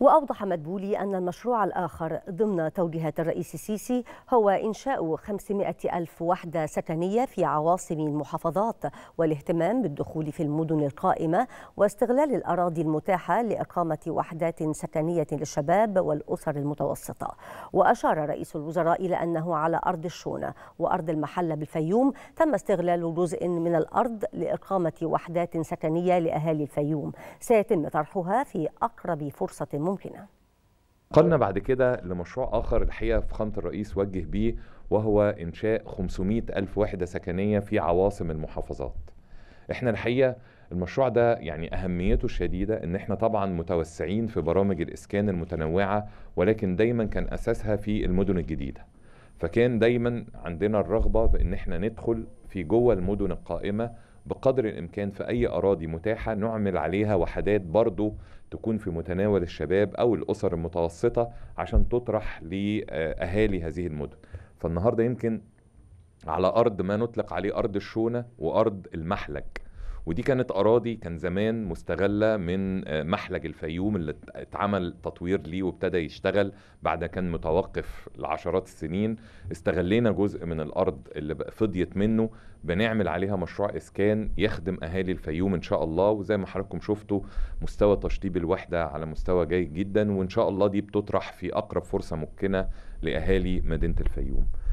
وأوضح مدبولي أن المشروع الآخر ضمن توجيهات الرئيس السيسي هو إنشاء 500 ألف وحدة سكنية في عواصم المحافظات والاهتمام بالدخول في المدن القائمة واستغلال الأراضي المتاحة لإقامة وحدات سكنية للشباب والأسر المتوسطة وأشار رئيس الوزراء إلى أنه على أرض الشونة وأرض المحلة بالفيوم تم استغلال جزء من الأرض لإقامة وحدات سكنية لأهالي الفيوم سيتم طرحها في أقرب فرصة الممكنه قلنا بعد كده لمشروع آخر الحقيقة في خانة الرئيس وجه بيه وهو إنشاء 500 ألف وحدة سكنية في عواصم المحافظات إحنا الحقيقة المشروع ده يعني أهميته الشديدة إن إحنا طبعا متوسعين في برامج الإسكان المتنوعة ولكن دايما كان أساسها في المدن الجديدة فكان دايما عندنا الرغبة بإن إحنا ندخل في جوه المدن القائمة بقدر الإمكان في أي أراضي متاحة نعمل عليها وحدات برضو تكون في متناول الشباب أو الأسر المتوسطة عشان تطرح لأهالي هذه المدن فالنهاردة يمكن على أرض ما نطلق عليه أرض الشونة وأرض المحلك ودي كانت اراضي كان زمان مستغله من آه، محلج الفيوم اللي اتعمل تطوير ليه وابتدى يشتغل بعد كان متوقف لعشرات السنين استغلينا جزء من الارض اللي فضيت منه بنعمل عليها مشروع اسكان يخدم اهالي الفيوم ان شاء الله وزي ما حضراتكم شفتوا مستوى تشطيب الوحده على مستوى جيد جدا وان شاء الله دي بتطرح في اقرب فرصه ممكنه لاهالي مدينه الفيوم